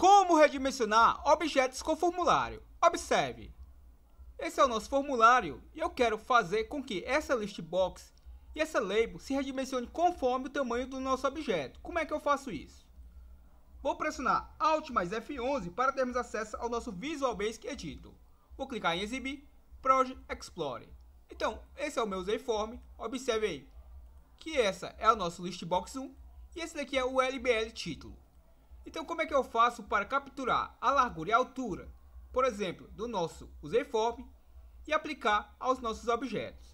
Como redimensionar objetos com formulário? Observe, esse é o nosso formulário e eu quero fazer com que essa listbox e essa label se redimensione conforme o tamanho do nosso objeto. Como é que eu faço isso? Vou pressionar Alt mais F11 para termos acesso ao nosso Visual Basic Editor. Vou clicar em Exibir, Project Explore. Então, esse é o meu Zform, observe aí que essa é o nosso Listbox 1 e esse daqui é o LBL Título. Então como é que eu faço para capturar a largura e a altura, por exemplo, do nosso userform e aplicar aos nossos objetos?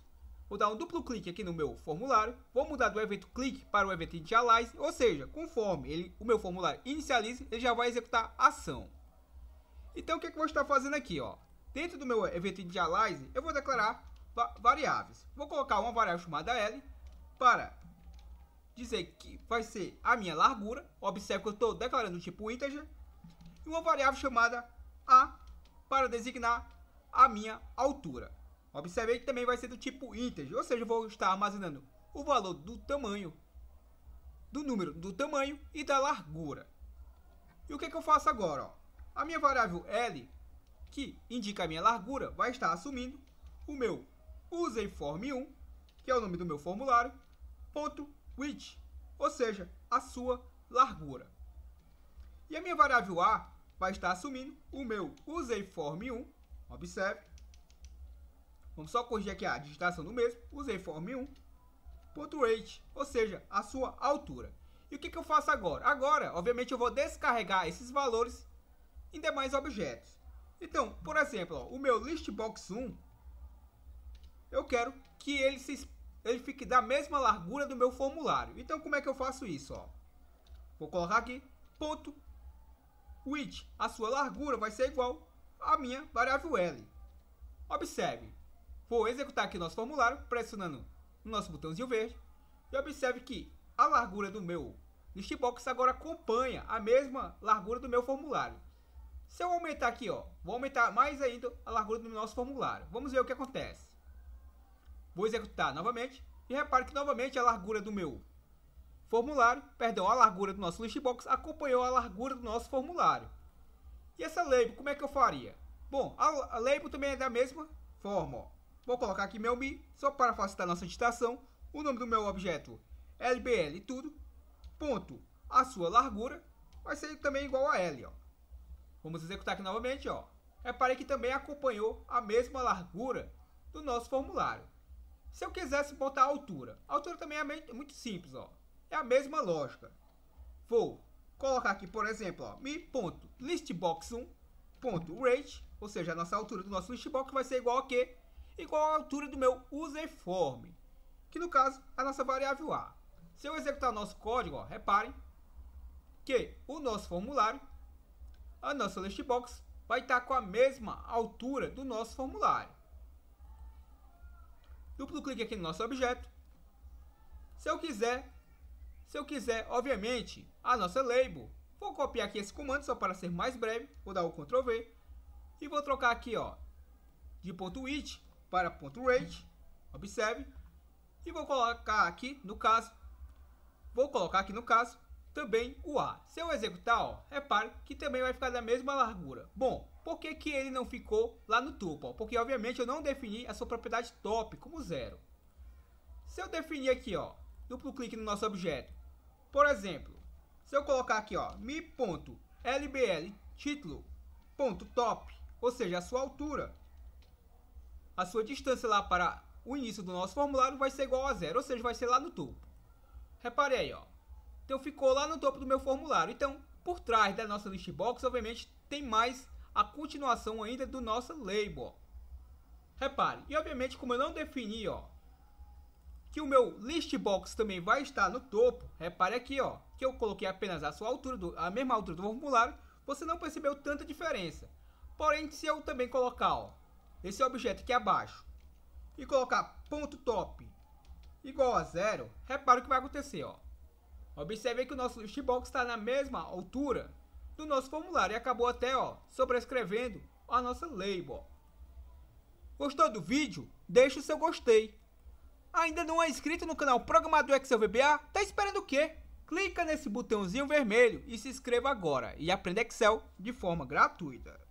Vou dar um duplo clique aqui no meu formulário, vou mudar do evento clique para o evento initialize, ou seja, conforme ele, o meu formulário inicialize, ele já vai executar a ação. Então o que, é que eu vou estar fazendo aqui? Ó? Dentro do meu evento initialize, eu vou declarar variáveis. Vou colocar uma variável chamada L para dizer que vai ser a minha largura, observe que eu estou declarando o tipo integer, e uma variável chamada a para designar a minha altura. Observe que também vai ser do tipo integer, ou seja, eu vou estar armazenando o valor do tamanho, do número do tamanho e da largura. E o que, é que eu faço agora? Ó? A minha variável L, que indica a minha largura, vai estar assumindo o meu useform1, que é o nome do meu formulário, ponto width, ou seja, a sua largura. E a minha variável a vai estar assumindo o meu useiform 1 observe. Vamos só corrigir aqui a digitação do mesmo, useForm1.weight, ou seja, a sua altura. E o que, que eu faço agora? Agora, obviamente, eu vou descarregar esses valores em demais objetos. Então, por exemplo, ó, o meu listbox1, eu quero que ele se ele fique da mesma largura do meu formulário. Então, como é que eu faço isso? Ó? Vou colocar aqui, ponto, width. A sua largura vai ser igual à minha variável L. Observe, vou executar aqui nosso formulário, pressionando o nosso botãozinho verde. E observe que a largura do meu listbox agora acompanha a mesma largura do meu formulário. Se eu aumentar aqui, ó, vou aumentar mais ainda a largura do nosso formulário. Vamos ver o que acontece. Vou executar novamente e repare que novamente a largura do meu formulário, perdão, a largura do nosso listbox acompanhou a largura do nosso formulário. E essa label, como é que eu faria? Bom, a label também é da mesma forma. Ó. Vou colocar aqui meu mi, só para facilitar nossa digitação, o nome do meu objeto LBL tudo, ponto, a sua largura vai ser também igual a L. Ó. Vamos executar aqui novamente. Ó. Reparei que também acompanhou a mesma largura do nosso formulário. Se eu quisesse botar a altura, a altura também é, é muito simples, ó. É a mesma lógica. Vou colocar aqui, por exemplo, ó, me.listbox1.rate, ou seja, a nossa altura do nosso listbox vai ser igual a quê? Igual à altura do meu userform, que no caso é a nossa variável a. Se eu executar o nosso código, ó, reparem que o nosso formulário, a nossa listbox, vai estar com a mesma altura do nosso formulário duplo clique aqui no nosso objeto. Se eu quiser, se eu quiser, obviamente, a nossa label, vou copiar aqui esse comando só para ser mais breve, vou dar o Ctrl V e vou trocar aqui, ó, de ponto .it para ponto .rate, observe, e vou colocar aqui, no caso, vou colocar aqui no caso, também o A. Se eu executar, ó, repare que também vai ficar da mesma largura. Bom, por que, que ele não ficou lá no tuple? Porque obviamente eu não defini a sua propriedade top como zero. Se eu definir aqui, ó, duplo clique no nosso objeto, por exemplo, se eu colocar aqui, ó, mi.lbl título ponto top, ou seja, a sua altura, a sua distância lá para o início do nosso formulário vai ser igual a zero, ou seja, vai ser lá no topo. Reparei aí, ó. Então ficou lá no topo do meu formulário. Então, por trás da nossa listbox, obviamente, tem mais a continuação ainda do nosso label. Repare, e obviamente como eu não defini, ó, que o meu list box também vai estar no topo, repare aqui, ó, que eu coloquei apenas a sua altura, do, a mesma altura do formulário, você não percebeu tanta diferença. Porém, se eu também colocar, ó, esse objeto aqui abaixo e colocar ponto top igual a zero, repare o que vai acontecer, ó. Observe que o nosso list box está na mesma altura do nosso formulário e acabou até ó, sobrescrevendo a nossa label. Gostou do vídeo? Deixe o seu gostei. Ainda não é inscrito no canal Programador Excel VBA? Tá esperando o quê? Clica nesse botãozinho vermelho e se inscreva agora e aprenda Excel de forma gratuita.